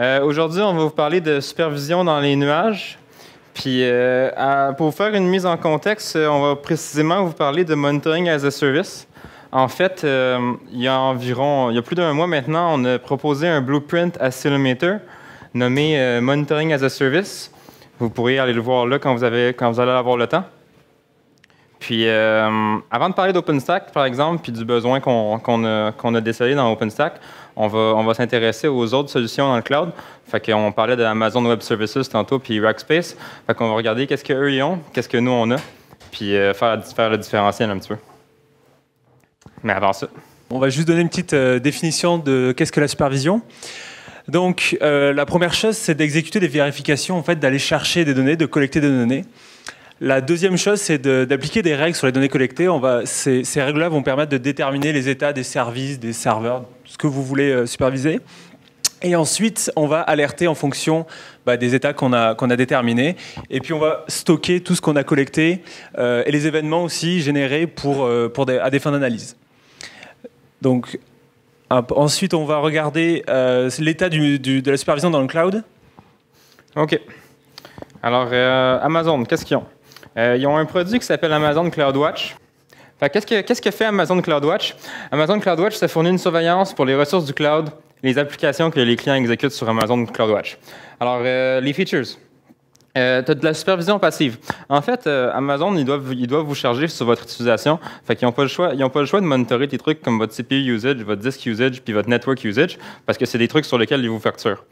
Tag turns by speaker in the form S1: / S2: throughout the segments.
S1: Euh, aujourd'hui, on va vous parler de supervision dans les nuages. Puis, euh, pour faire une mise en contexte, euh, on va précisément vous parler de monitoring as a service. En fait, euh, il y a environ, il y a plus d'un mois maintenant, on a proposé un blueprint à nommé Monitoring as a Service. Vous pourrez aller le voir là quand vous, avez, quand vous allez avoir le temps. Puis, avant de parler d'OpenStack, par exemple, puis du besoin qu'on a, a décelé dans OpenStack, on va, s'intéresser aux autres solutions dans le cloud. Fait parlait d'Amazon Web Services tantôt, puis Rackspace. Fait qu'on va regarder qu'est-ce qu'eux ils ont, qu'est-ce que nous on a, puis euh, faire, faire le différentiel un petit peu. Mais avant ça.
S2: On va juste donner une petite euh, définition de qu'est-ce que la supervision. Donc, euh, la première chose, c'est d'exécuter des vérifications, en fait, d'aller chercher des données, de collecter des données. La deuxième chose, c'est d'appliquer des règles sur les données collectées. ces, règles-là vont permettre de déterminer les états des services, des serveurs, ce que vous voulez euh, superviser. Et ensuite, on va alerter en fonction bah, des états qu'on a, déterminés. Et puis, on va stocker tout ce qu'on a collecté euh, et les événements aussi générés pour, euh, à des fins d'analyse. Donc, ensuite, on va regarder l'état de la supervision dans le cloud.
S1: OK. Alors, Amazon, qu'est-ce y a euh, ils ont un produit qui s'appelle Amazon CloudWatch. Qu'est-ce que, fait Amazon CloudWatch? Amazon CloudWatch, ça fournit une surveillance pour les ressources du cloud, les applications que les clients exécutent sur Amazon CloudWatch. Alors, euh, les features. Euh, tu as de la supervision passive. En fait, Amazon, ils doivent, ils doivent vous charger sur votre utilisation. Ils n'ont pas, le choix, ils pas le choix de monitorer des trucs comme votre CPU usage, votre disk usage, puis votre network usage, parce que c'est des trucs sur lesquels ils vous facturent.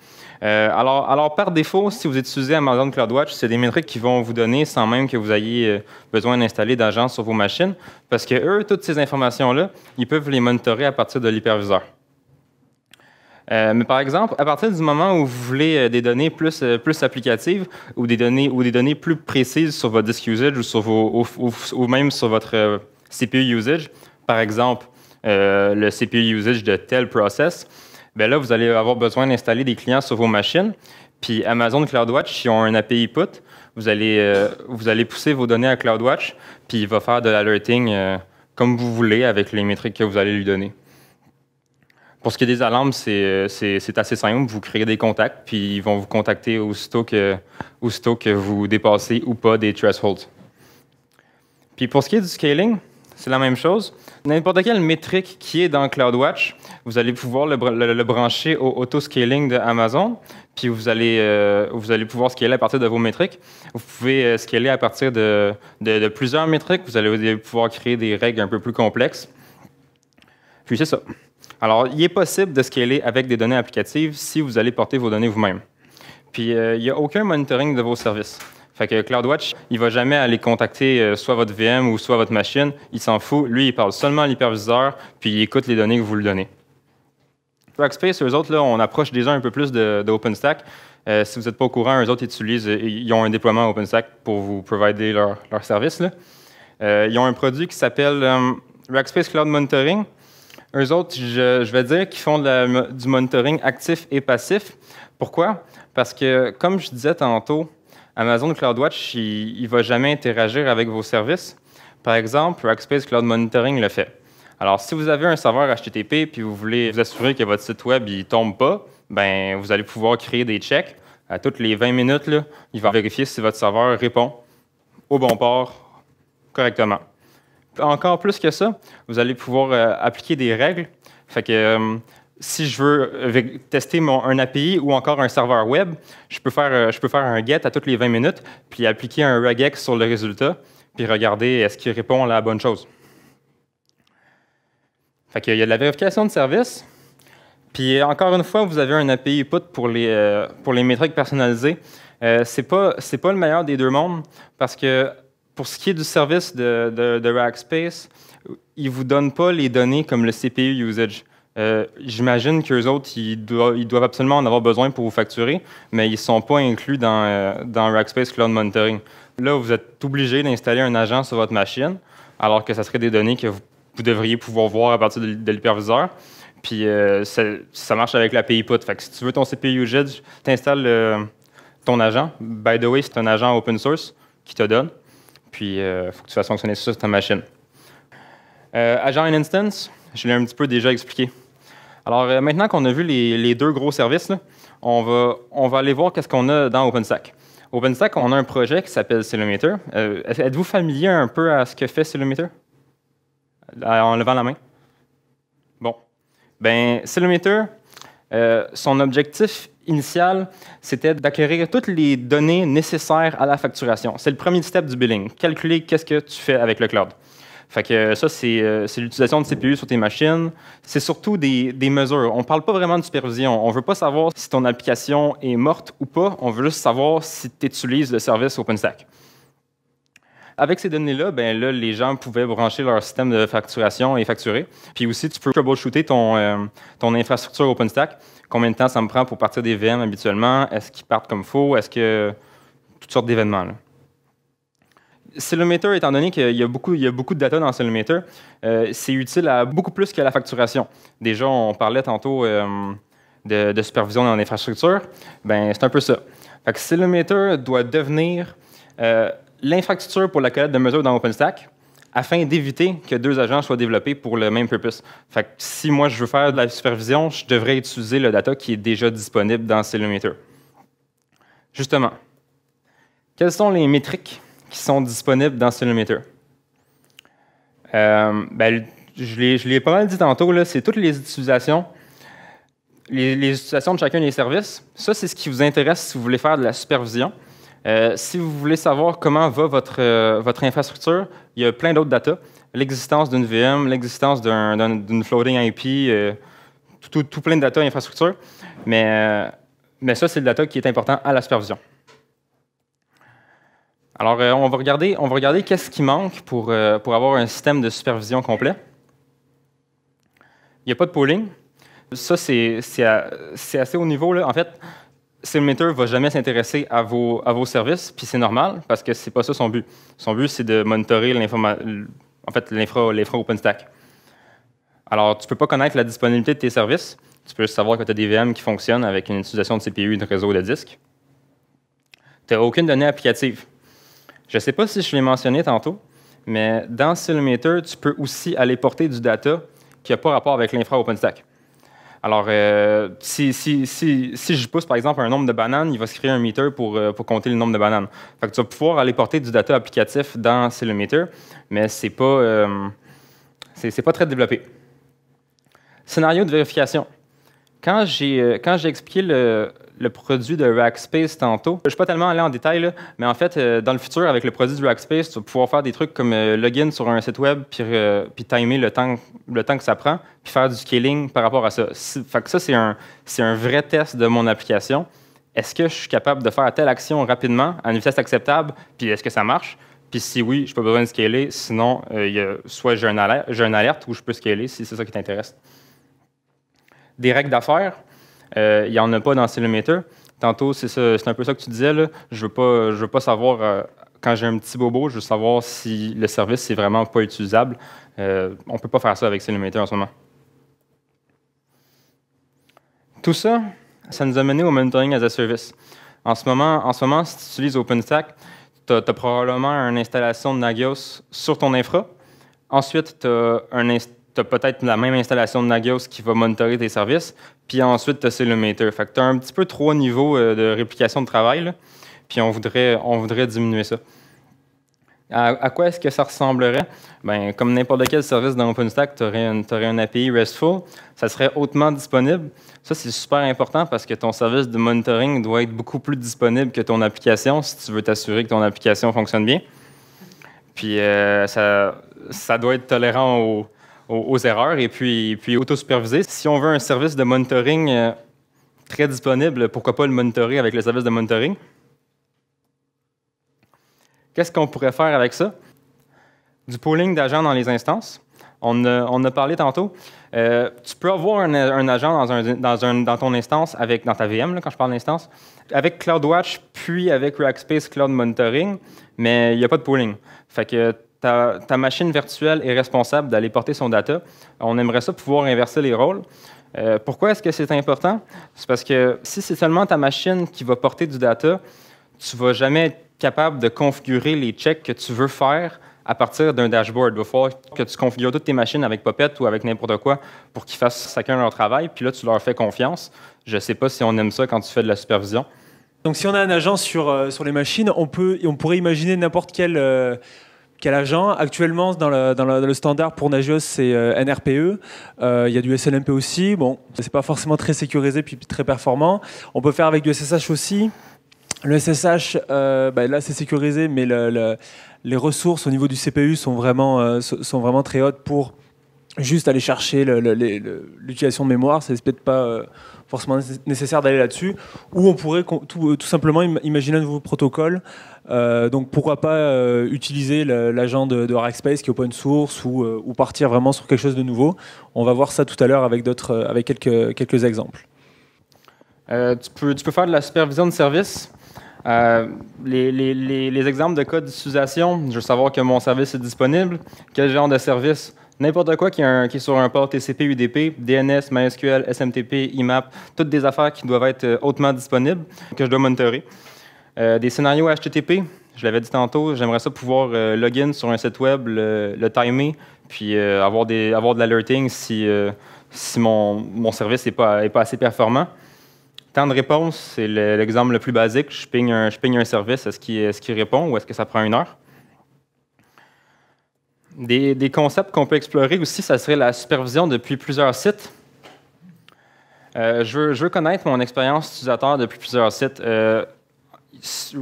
S1: Euh, alors, par défaut, si vous utilisez Amazon CloudWatch, c'est des métriques qui vont vous donner sans même que vous ayez euh, besoin d'installer d'agents sur vos machines, parce que eux, toutes ces informations-là, ils peuvent les monitorer à partir de l'hyperviseur. Euh, mais par exemple, à partir du moment où vous voulez des données plus, applicatives ou des données, ou des données plus précises sur votre disk usage ou, même sur votre CPU usage, par exemple, le CPU usage de tel process, ben là, vous allez avoir besoin d'installer des clients sur vos machines. Puis Amazon CloudWatch, s'ils ont un API put. Vous allez, euh, vous allez pousser vos données à CloudWatch, puis il va faire de l'alerting euh, comme vous voulez avec les métriques que vous allez lui donner. Pour ce qui est des alarmes, euh, c'est assez simple. Vous créez des contacts, puis ils vont vous contacter aussitôt que, aussitôt que vous dépassez ou pas des thresholds. Puis pour ce qui est du scaling, c'est la même chose. N'importe quelle métrique qui est dans CloudWatch, vous allez pouvoir le, brancher au auto-scaling de Amazon, puis vous allez, euh, vous allez pouvoir scaler à partir de vos métriques. Vous pouvez euh, scaler à partir de, plusieurs métriques. Vous allez pouvoir créer des règles un peu plus complexes. Puis c'est ça. Alors, il est possible de scaler avec des données applicatives si vous allez porter vos données vous-même. Puis, euh, il n'y a aucun monitoring de vos services. Fait que CloudWatch, il va jamais aller contacter euh, soit votre VM ou soit votre machine. Il s'en fout. Lui, il parle seulement à l'hyperviseur, puis il écoute les données que vous lui donnez. Rackspace, eux autres, là, on approche déjà un peu plus d'OpenStack. Euh, si vous n'êtes pas au courant, eux autres utilisent, euh, ils ont un déploiement OpenStack pour vous provider leur, service. ils ont un produit qui s'appelle Rackspace Cloud Monitoring. Eux autres, je, vais dire qu'ils font du monitoring actif et passif. Pourquoi? Parce que, comme je disais tantôt, Amazon CloudWatch, il ne va jamais interagir avec vos services. Par exemple, Rackspace Cloud Monitoring le fait. Alors, si vous avez un serveur HTTP puis vous voulez vous assurer que votre site web ne tombe pas, ben, vous allez pouvoir créer des checks. À toutes les 20 minutes, là, il va vérifier si votre serveur répond au bon port correctement. Encore plus que ça, vous allez pouvoir euh, appliquer des règles. Fait que, euh, si je veux euh, tester mon, un API ou encore un serveur web, je peux, faire, euh, je peux faire un get à toutes les 20 minutes, puis appliquer un regex sur le résultat, puis regarder est-ce qu'il répond à la bonne chose. Il y a de la vérification de service. Puis encore une fois, vous avez un API put pour les, euh, pour les métriques personnalisées. Ce c'est pas pas le meilleur des deux mondes parce que pour ce qui est du service de, de, Rackspace, il vous donne pas les données comme le CPU usage. Euh, j'imagine qu'eux autres, ils, doivent absolument en avoir besoin pour vous facturer, mais ils ne sont pas inclus euh, dans, Rackspace Cloud Monitoring. Là, vous êtes obligé d'installer un agent sur votre machine, alors que ça serait des données que vous, devriez pouvoir voir à partir de, l'hyperviseur. Puis euh, ça, marche avec l'API PUT. Fait que si tu veux ton CPU usage, tu installes ton agent. By the way, c'est un agent open source qui te donne. Puis il faut que tu fasses fonctionner ça sur ta machine. agent and instance, je l'ai un petit peu déjà expliqué. Alors, euh, maintenant qu'on a vu les, deux gros services, on, va, on va aller voir qu'est-ce qu'on a dans OpenStack. OpenStack, on a un projet qui s'appelle Cellometer. Euh, êtes-vous familier un peu à ce que fait Cellometer? Euh, en levant la main. Bon. Ben, Cellometer, son objectif initial, c'était d'acquérir toutes les données nécessaires à la facturation. C'est le premier step du billing, calculer qu'est-ce que tu fais avec le cloud. Fait que euh, ça, euh, c'est l'utilisation de CPU sur tes machines. C'est surtout des, mesures. On ne parle pas vraiment de supervision. On ne veut pas savoir si ton application est morte ou pas. On veut juste savoir si tu utilises le service OpenStack. Avec ces données-là, ben les gens pouvaient brancher leur système de facturation et facturer. Puis aussi, tu peux troubleshooter euh, ton, infrastructure OpenStack. Combien de temps ça me prend pour partir des VM habituellement? Est-ce qu'ils partent comme faux? Est-ce que toutes sortes d'événements? Celometer, étant donné qu'il y, a beaucoup, de data dans Celometer, euh, c'est utile à beaucoup plus que la facturation. Déjà, on parlait tantôt euh, de, supervision dans l'infrastructure. Ben, c'est un peu ça. Fait doit devenir euh, l'infrastructure pour la collecte de mesures dans OpenStack afin d'éviter que deux agents soient développés pour le même purpose. Fait si moi, je veux faire de la supervision, je devrais utiliser le data qui est déjà disponible dans Celometer. Justement, quelles sont les métriques qui sont disponibles dans ce Euh, ben, je l'ai pas mal dit tantôt, c'est toutes les utilisations, les, utilisations de chacun des services. Ça, c'est ce qui vous intéresse si vous voulez faire de la supervision. Euh, si vous voulez savoir comment va votre, euh, votre infrastructure, il y a plein d'autres data. L'existence d'une VM, l'existence d'une floating IP, euh, tout, plein de data infrastructure. Mais, mais ça, c'est le data qui est important à la supervision. Alors, euh, on va regarder, on va regarder qu'est-ce qui manque pour, euh, pour avoir un système de supervision complet. Il n'y a pas de polling. Ça, c'est assez haut niveau. En fait, le ne va jamais s'intéresser à vos, à vos services, puis c'est normal, parce que ce n'est pas ça son but. Son but, c'est de monitorer en fait, l'infra OpenStack. Alors, tu ne peux pas connaître la disponibilité de tes services. Tu peux savoir que tu as des VM qui fonctionnent avec une utilisation de CPU, de réseau, de disque. Tu n'as aucune donnée applicative. Je ne sais pas si je l'ai mentionné tantôt, mais dans Silimeter, tu peux aussi aller porter du data qui n'a pas rapport avec l'infra OpenStack. Alors, euh, si, si, je pousse, par exemple, un nombre de bananes, il va se créer un meter pour, euh, pour compter le nombre de bananes. Fait que tu vas pouvoir aller porter du data applicatif dans Silimeter, mais ce n'est pas, euh, pas très développé. Scénario de vérification. Quand j'ai, quand j'ai expliqué le, le produit de Rackspace tantôt. Je ne suis pas tellement allé en détail, mais en fait, euh, dans le futur, avec le produit de Rackspace, tu vas pouvoir faire des trucs comme euh, login sur un site web, euh, puis, timer le temps, le temps que ça prend, puis faire du scaling par rapport à ça. ça, c'est un, un vrai test de mon application. Est-ce que je suis capable de faire telle action rapidement, à une vitesse acceptable, puis est-ce que ça marche? Puis si oui, je n'ai pas besoin de scaler, sinon, soit j'ai un alerte, une alerte ou je peux scaler si c'est ça qui t'intéresse. Des règles d'affaires euh, il n'y en a pas dans Célometer. Tantôt, c'est un peu ça que tu disais. Là. Je ne veux, pas, savoir euh, quand j'ai un petit bobo, je veux savoir si le service c'est vraiment pas utilisable. Euh, on ne peut pas faire ça avec Cinemeter en ce moment. Tout ça, ça nous a mené au monitoring as a service. En ce moment, en ce moment si tu utilises OpenStack, tu as, probablement une installation de Nagios sur ton infra. Ensuite, tu as peut-être la même installation de Nagios qui va monitorer tes services. Puis ensuite, tu as meter. Fait que tu as un petit peu trois niveaux euh, de réplication de travail. Puis on voudrait, on voudrait diminuer ça. À, quoi est-ce que ça ressemblerait? Ben, comme n'importe quel service dans OpenStack, tu aurais, aurais, une API RESTful. Ça serait hautement disponible. Ça, c'est super important parce que ton service de monitoring doit être beaucoup plus disponible que ton application si tu veux t'assurer que ton application fonctionne bien. Puis euh, ça, ça doit être tolérant au aux, erreurs et puis, puis auto-superviser. Si on veut un service de monitoring euh, très disponible, pourquoi pas le monitorer avec le service de monitoring? Qu'est-ce qu'on pourrait faire avec ça? Du pooling d'agents dans les instances. On a, a parlé tantôt. Euh, tu peux avoir un, agent dans, dans, dans, ton instance, avec, dans ta VM, quand je parle d'instance, avec CloudWatch, puis avec Rackspace Cloud Monitoring, mais il n'y a pas de pooling. Fait que ta, machine virtuelle est responsable d'aller porter son data. On aimerait ça pouvoir inverser les rôles. Euh, pourquoi est-ce que c'est important? C'est parce que si c'est seulement ta machine qui va porter du data, tu ne vas jamais être capable de configurer les checks que tu veux faire à partir d'un dashboard. Il va falloir que tu configures toutes tes machines avec Puppet ou avec n'importe quoi pour qu'ils fassent chacun leur travail, puis là, tu leur fais confiance. Je ne sais pas si on aime ça quand tu fais de la supervision.
S2: Donc si on a un agent sur, euh, sur les machines, on, peut, on pourrait imaginer n'importe quel... Euh, quel agent Actuellement, dans, le standard pour Nagios, c'est euh, NRPE. Euh, il y a du SLMP aussi. Bon, c'est pas forcément très sécurisé puis très performant. On peut faire avec du SSH aussi. Le SSH, euh, bah, là, c'est sécurisé, mais les ressources au niveau du CPU sont vraiment, sont vraiment très hautes pour juste aller chercher l'utilisation de mémoire. C'est peut-être pas forcément nécessaire d'aller là-dessus, ou on pourrait euh, tout, simplement imaginer un nouveau protocole. Euh, donc pourquoi pas euh, utiliser l'agent de, Rackspace qui est open source ou, partir vraiment sur quelque chose de nouveau. On va voir ça tout à l'heure avec, d'autres, avec quelques, quelques exemples.
S1: tu, peux, faire de la supervision de service. les, les, exemples de code d'utilisation, je veux savoir que mon service est disponible, quel genre de service, N'importe quoi qui est, sur un port TCP, UDP, DNS, MySQL, SMTP, IMAP, toutes des affaires qui doivent être euh, hautement disponibles, que je dois monitorer. Euh, des scénarios HTTP, je l'avais dit tantôt, j'aimerais ça pouvoir euh, login sur un site web, le, timer, puis avoir, des, avoir de l'alerting si, si mon, service n'est pas, pas assez performant. Temps de réponse, c'est l'exemple le, plus basique. Je ping un, je un service, est-ce qu'il est qui répond ou est-ce que ça prend une heure? Des, concepts qu'on peut explorer aussi, ça serait la supervision depuis plusieurs sites. Euh, je, veux, connaître mon expérience utilisateur depuis plusieurs sites. Euh,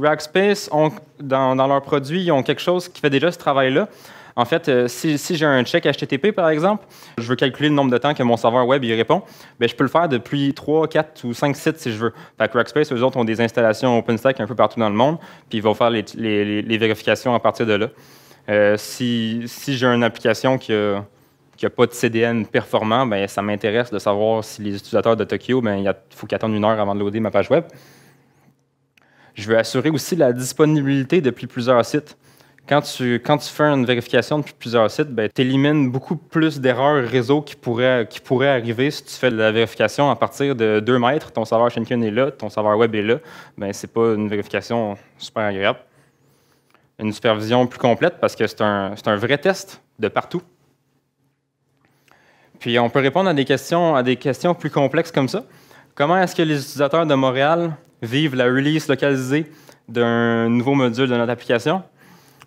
S1: Rackspace, ont, dans, leurs produits, ils ont quelque chose qui fait déjà ce travail-là. En fait, euh, si, j'ai un check HTTP, par exemple, je veux calculer le nombre de temps que mon serveur web y répond, ben, je peux le faire depuis trois, quatre ou cinq sites si je veux. Fait Rackspace, eux autres, ont des installations OpenStack un peu partout dans le monde, puis ils vont faire les vérifications à partir de là. Euh, si, j'ai une application qui n'a pas de CDN performant, ben, ça m'intéresse de savoir si les utilisateurs de Tokyo, ben, il faut qu'ils attendent une heure avant de loader ma page web. Je veux assurer aussi la disponibilité depuis plusieurs sites. Quand tu, fais une vérification depuis plusieurs sites, ben, tu élimines beaucoup plus d'erreurs réseau qui pourraient, arriver si tu fais de la vérification à partir de 2 mètres. Ton serveur Shenkin est là, ton serveur web est là. Ce n'est pas une vérification super agréable une supervision plus complète parce que c'est un, vrai test de partout. Puis on peut répondre à des questions, à des questions plus complexes comme ça. Comment est-ce que les utilisateurs de Montréal vivent la release localisée d'un nouveau module de notre application?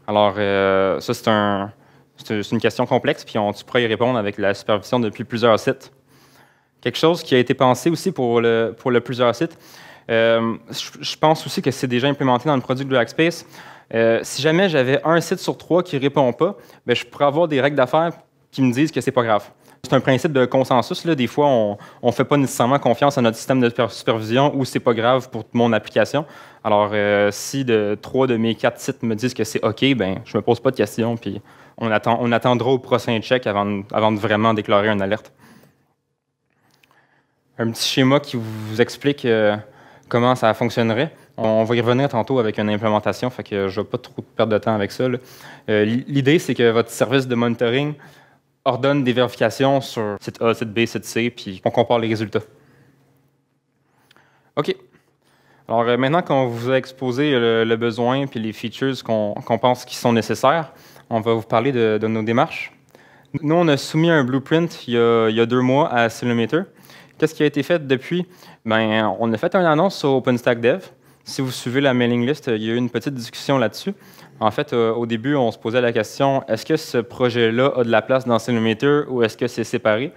S1: Alors, euh, ça, c'est une question complexe, puis on, tu pourras y répondre avec la supervision depuis plusieurs sites. Quelque chose qui a été pensé aussi pour le, pour le plusieurs sites, euh, je pense aussi que c'est déjà implémenté dans le produit de Blackspace. Euh, si jamais j'avais un site sur trois qui ne répond pas, ben je pourrais avoir des règles d'affaires qui me disent que c'est pas grave. C'est un principe de consensus. Là. Des fois, on ne fait pas nécessairement confiance à notre système de supervision ou c'est pas grave pour mon application. Alors, euh, si de, trois de mes quatre sites me disent que c'est OK, ben, je me pose pas de question. Puis on, attend, on attendra au prochain check avant de, avant de vraiment déclarer une alerte. Un petit schéma qui vous explique euh, comment ça fonctionnerait. On va y revenir tantôt avec une implémentation, fait que je ne vais pas trop perdre de temps avec ça. Euh, l'idée, c'est que votre service de monitoring ordonne des vérifications sur site A, site B, site C, puis on compare les résultats. OK. Alors euh, maintenant qu'on vous a exposé le, besoin puis les features qu'on pense qui sont nécessaires, on va vous parler de, nos démarches. Nous, on a soumis un blueprint il y a, deux mois à Cilometer. Qu'est-ce qui a été fait depuis? Ben, on a fait une annonce sur OpenStack Dev. Si vous suivez la mailing list, il y a eu une petite discussion là-dessus. En fait, euh, au début, on se posait la question est-ce que ce projet-là a de la place dans Cinemeter ou est-ce que c'est séparé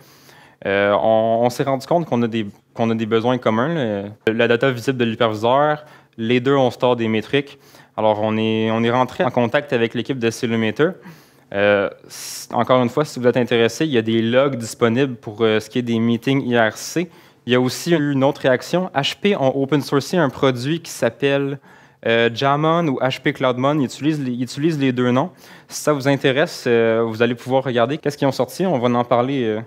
S1: euh, On, s'est rendu compte qu'on a, des, besoins communs. La data visible de l'hyperviseur, les deux, ont store des métriques. Alors, on est, rentré en contact avec l'équipe de Cinemeter. Euh, encore une fois, si vous êtes intéressé, il y a des logs disponibles pour ce qui est des meetings IRC. Il y a aussi eu une autre réaction. HP ont open sourcé un produit qui s'appelle euh, Jamon ou HP Cloudmon. Ils utilisent, les, utilisent, les, deux noms. Si ça vous intéresse, euh, vous allez pouvoir regarder qu'est-ce qu'ils ont sorti. On va en parler euh,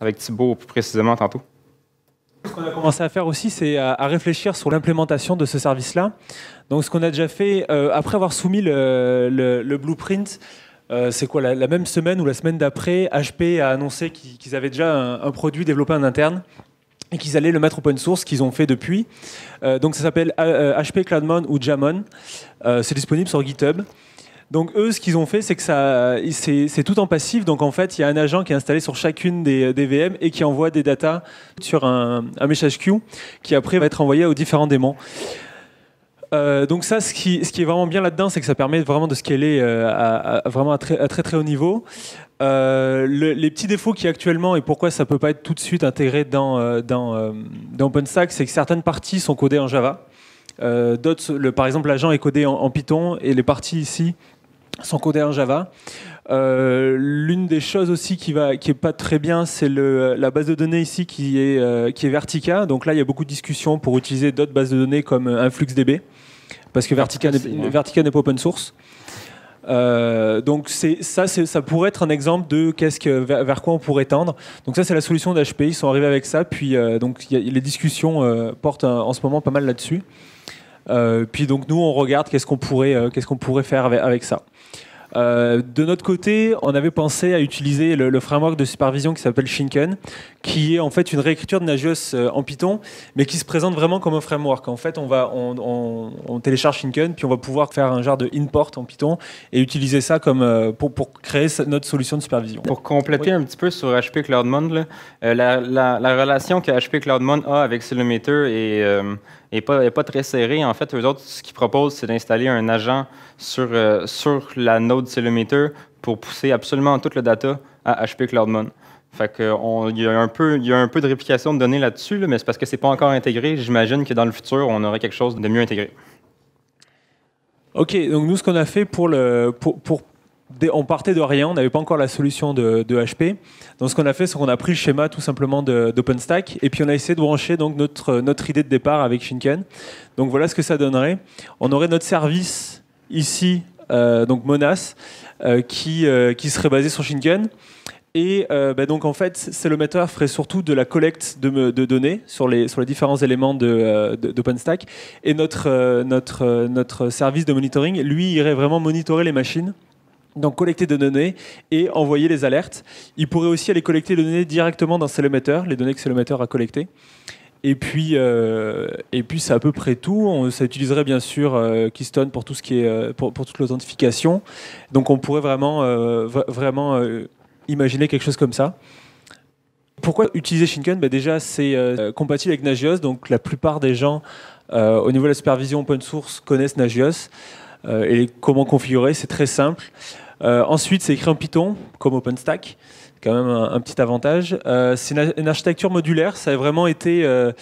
S1: avec Thibault plus précisément tantôt.
S2: Ce qu'on a commencé à faire aussi, c'est à, réfléchir sur l'implémentation de ce service-là. Donc, ce qu'on a déjà fait, après avoir soumis le, blueprint, c'est quoi la, même semaine ou la semaine d'après, HP a annoncé qu'ils avaient déjà un, produit développé en interne et qu'ils allaient le mettre open source, qu'ils ont fait depuis. Euh, donc ça s'appelle HP euh, euh, Cloudmon ou Jamon. c'est disponible sur GitHub. Donc eux, ce qu'ils ont fait, c'est que ça, c'est tout en passif. Donc en fait, il y a un agent qui est installé sur chacune des, VM et qui envoie des datas sur un, un message queue qui après va être envoyé aux différents démons. Euh, donc ça, ce qui, est vraiment bien là-dedans, c'est que ça permet vraiment de scaler euh, à, vraiment très, très, haut niveau. Euh, les petits défauts qui actuellement et pourquoi ça peut pas être tout de suite intégré dans, OpenStack, c'est que certaines parties sont codées en Java. D'autres, par exemple, l'agent est codé en Python et les parties ici sont codées en Java. Euh, l'une des choses aussi qui va, qui est pas très bien, c'est la base de données ici qui est, euh, qui est Vertica. Donc là, il y a beaucoup de discussions pour utiliser d'autres bases de données comme euh, InfluxDB, parce que Vertica, n'est hein. pas open source. donc ça, ça pourrait être un exemple de qu'est-ce vers, quoi on pourrait tendre. Donc ça, c'est la solution d'HP. Ils sont arrivés avec ça. Puis donc les discussions portent en ce moment pas mal là-dessus. puis donc nous, on regarde qu'est-ce qu'on pourrait, qu'est-ce qu'on pourrait faire avec ça. Euh, de notre côté, on avait pensé à utiliser le, framework de supervision qui s'appelle Shinken, qui est en fait une réécriture de Nagios euh, en Python, mais qui se présente vraiment comme un framework. En fait, on, va, on, télécharge Shinken, puis on va pouvoir faire un genre de import en Python et utiliser ça comme, euh, pour, créer notre solution de supervision. Pour compléter un
S1: petit peu sur HP Cloudmond, la, relation que HP Cloudmond a avec Cellometer et et pas, pas très serré. En fait, eux autres, ce qu'ils proposent, c'est d'installer un agent sur, euh, sur la node Telemeter pour pousser absolument toute le data à HP CloudMon. Fait il y, a un peu, y a un peu de réplication de données là-dessus, mais c'est parce que ce n'est pas encore intégré. J'imagine que dans le futur, on aura quelque chose de mieux intégré.
S2: OK, donc nous, ce qu'on a fait pour, le, pour, pour on partait de rien, on n'avait pas encore la solution de, HP. Donc ce qu'on a fait, c'est qu'on a pris le schéma tout simplement d'OpenStack et puis on a essayé de brancher donc notre, idée de départ avec Shinken. Donc voilà ce que ça donnerait. On aurait notre service ici, euh, donc Monas, euh, euh, qui, serait basé sur Shinken. Et ben, donc en fait, c'est le metteur ferait surtout de la collecte de, données sur les, différents éléments d'OpenStack. et notre, notre service de monitoring, lui, irait vraiment monitorer les machines donc collecter des données et envoyer les alertes. Il pourrait aussi aller collecter les données directement dans Cellometer, les données que Cellometer a collectées. Et puis, euh, et puis c'est à peu près tout. On, ça utiliserait bien sûr euh, Keystone pour tout ce qui est euh, pour, toute l'authentification. Donc on pourrait vraiment vraiment imaginer quelque chose comme ça. Pourquoi utiliser Shinken bah, Déjà, c'est compatible avec Nagios. Donc la plupart des gens au niveau de la supervision open source connaissent Nagios. et comment configurer, c'est très simple. Euh, ensuite, c'est écrit en Python, comme OpenStack quand même un, petit avantage. Euh, c'est une, architecture modulaire. Ça a vraiment été euh,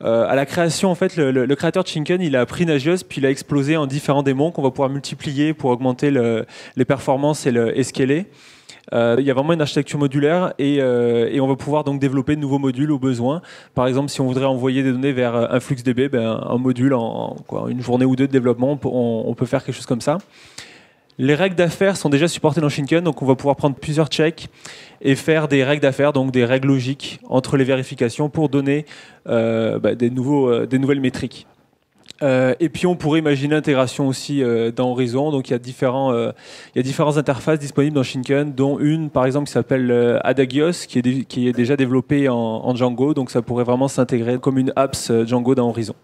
S2: à la création en fait. Le, créateur Chinken, il a pris Nagios puis il a explosé en différents démons qu'on va pouvoir multiplier pour augmenter les performances et le et scaler. Il y a vraiment une architecture modulaire et, on va pouvoir donc développer de nouveaux modules au besoin. Par exemple, si on voudrait envoyer des données vers un flux DB, ben, un module en, une journée ou deux de développement, on peut faire quelque chose comme ça. Les règles d'affaires sont déjà supportées dans Shinken, donc on va pouvoir prendre plusieurs checks et faire des règles d'affaires, donc des règles logiques entre les vérifications pour donner euh, bah, des, nouveaux, euh, des nouvelles métriques. Euh, et puis on pourrait imaginer l'intégration aussi dans Horizon. Donc il y a différents, il différentes interfaces disponibles dans Shinken, dont une par exemple qui s'appelle Adagios, qui est, déjà développée en, Django. Donc ça pourrait vraiment s'intégrer comme une apps Django dans Horizon.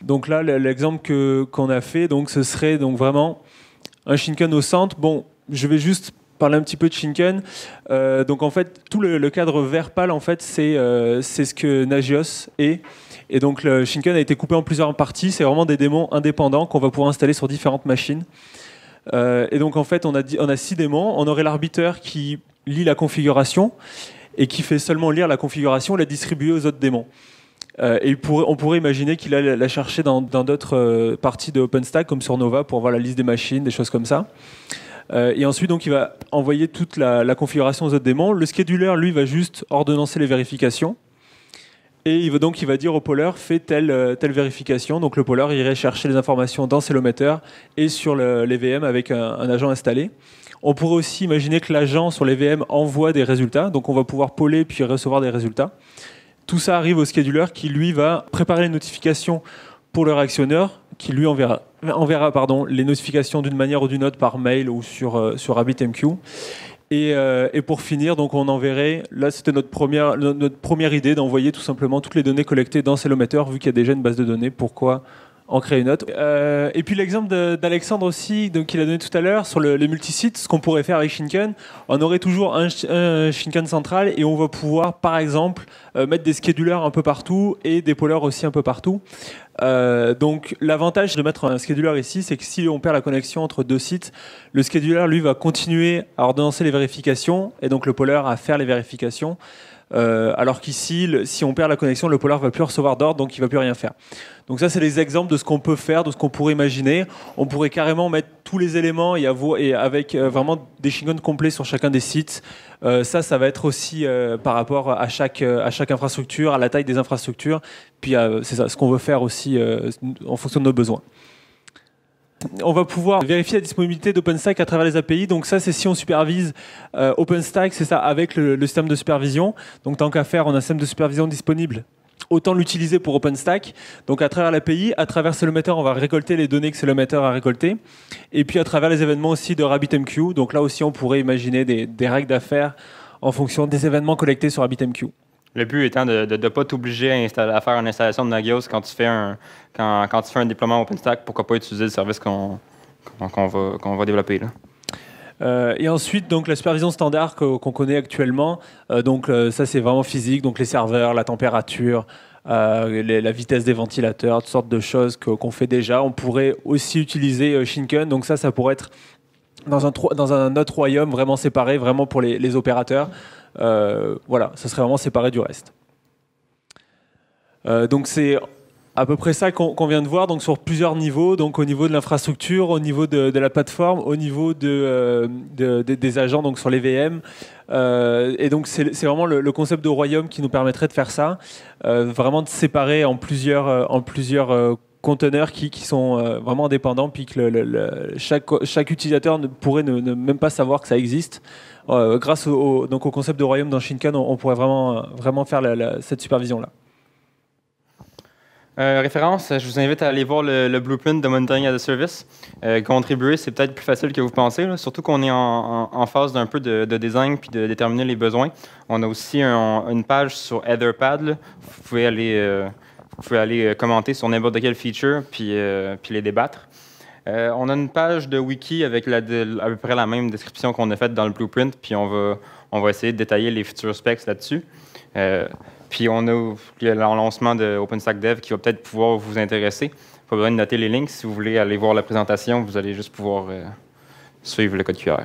S2: Donc là l'exemple qu'on a fait, donc ce serait donc vraiment un Shinken au centre. Bon, je vais juste parler un petit peu de Shinken. Euh, donc en fait, tout le, cadre vert pâle, en fait, euh, c'est ce que Nagios est. Et donc le Shinken a été coupé en plusieurs parties. C'est vraiment des démons indépendants qu'on va pouvoir installer sur différentes machines. Euh, et donc en fait, on a, on a six démons. On aurait l'arbiteur qui lit la configuration et qui fait seulement lire la configuration et la distribuer aux autres démons. Euh, on pourrait imaginer qu'il allait la chercher dans d'autres euh, parties de OpenStack, comme sur Nova, pour voir la liste des machines, des choses comme ça. Euh, et ensuite, donc, il va envoyer toute la, configuration aux autres démons. Le scheduler, lui, va juste ordonnancer les vérifications. Et il va donc il va dire au poller, fais telle, vérification. Donc le poller irait chercher les informations dans ses et sur les VM avec un, un agent installé. On pourrait aussi imaginer que l'agent sur les VM envoie des résultats. Donc on va pouvoir poller puis recevoir des résultats. Tout ça arrive au scheduler qui, lui, va préparer les notifications pour le réactionneur, qui lui enverra, enverra pardon, les notifications d'une manière ou d'une autre par mail ou sur, euh, sur RabbitMQ. Et, euh, et, pour finir, donc on enverrait, là c'était notre première, notre première idée d'envoyer tout simplement toutes les données collectées dans Cellometer, vu qu'il y a déjà une base de données, pourquoi en créer une autre. Euh, et puis l'exemple d'Alexandre aussi, donc qu'il a donné tout à l'heure sur les le ce qu'on pourrait faire avec Shinken, on aurait toujours un, Shinken central et on va pouvoir, par exemple, euh, mettre des schedulers un peu partout et des pollers aussi un peu partout. Euh, donc l'avantage de mettre un scheduler ici, c'est que si on perd la connexion entre deux sites, le scheduler lui va continuer à ordonner les vérifications et donc le poller à faire les vérifications. Euh, alors qu'ici, si on perd la connexion, le polar va plus recevoir d'ordre, donc il va plus rien faire. Donc ça, c'est les exemples de ce qu'on peut faire, de ce qu'on pourrait imaginer. On pourrait carrément mettre tous les éléments et, avec euh, vraiment des shingons complets sur chacun des sites. Euh, ça, ça va être aussi par rapport à chaque, à chaque infrastructure, à la taille des infrastructures. Puis c'est ça, ce qu'on veut faire aussi en fonction de nos besoins on va pouvoir vérifier la disponibilité d'OpenStack à travers les API. Donc ça, c'est si on supervise euh, OpenStack, c'est ça, avec le, système de supervision. Donc tant qu'à faire, on a un système de supervision disponible. Autant l'utiliser pour OpenStack. Donc à travers l'API, à travers Celometer, on va récolter les données que Celometer a récoltées. Et puis à travers les événements aussi de RabbitMQ. Donc là aussi, on
S1: pourrait imaginer des, des règles d'affaires en fonction des événements collectés sur RabbitMQ. Le but étant de ne pas t'obliger à, faire une installation de Nagios quand tu fais un, quand, quand tu fais un déploiement OpenStack, pourquoi pas utiliser le service qu'on va, développer. Là. Euh, et
S2: ensuite, donc la supervision standard qu'on connaît actuellement, euh, donc euh, ça c'est vraiment physique, donc les serveurs, la température, la vitesse des ventilateurs, toutes sortes de choses qu'on fait déjà. On pourrait aussi utiliser Shinken, donc ça, ça pourrait être dans un, dans un autre royaume vraiment séparé, vraiment pour les, les opérateurs. Euh, voilà, ça serait vraiment séparé du reste. Euh, donc c'est à peu près ça qu'on vient de voir, donc sur plusieurs niveaux, donc au niveau de l'infrastructure, au niveau de, la plateforme, au niveau euh, des agents, donc sur les VM. et donc c'est vraiment le, concept de royaume qui nous permettrait de faire ça, vraiment de séparer en plusieurs, en plusieurs conteneurs qui, sont vraiment indépendants, puis que chaque, utilisateur ne pourrait même pas savoir que ça existe. Euh, grâce au, donc au concept de royaume dans Shinkan, on, pourrait vraiment, vraiment faire cette supervision-là.
S1: Euh, référence, je vous invite à aller voir le, blueprint de Monitoring as a Service. Euh, contribuer, c'est peut-être plus facile que vous pensez, surtout qu'on est en, phase d'un peu de, design puis de déterminer les besoins. On a aussi une page sur Etherpad. Vous pouvez aller, vous pouvez aller commenter sur n'importe quelle feature puis, puis les débattre. Euh, on a une page de wiki avec la, à peu près la même description qu'on a faite dans le blueprint, puis on va, on va essayer de détailler les futurs specs là-dessus. Euh, puis on a le lancement de OpenStack Dev qui va peut-être pouvoir vous intéresser. Pas besoin de noter les links. Si vous voulez aller voir la présentation, vous allez juste pouvoir euh, suivre le code QR.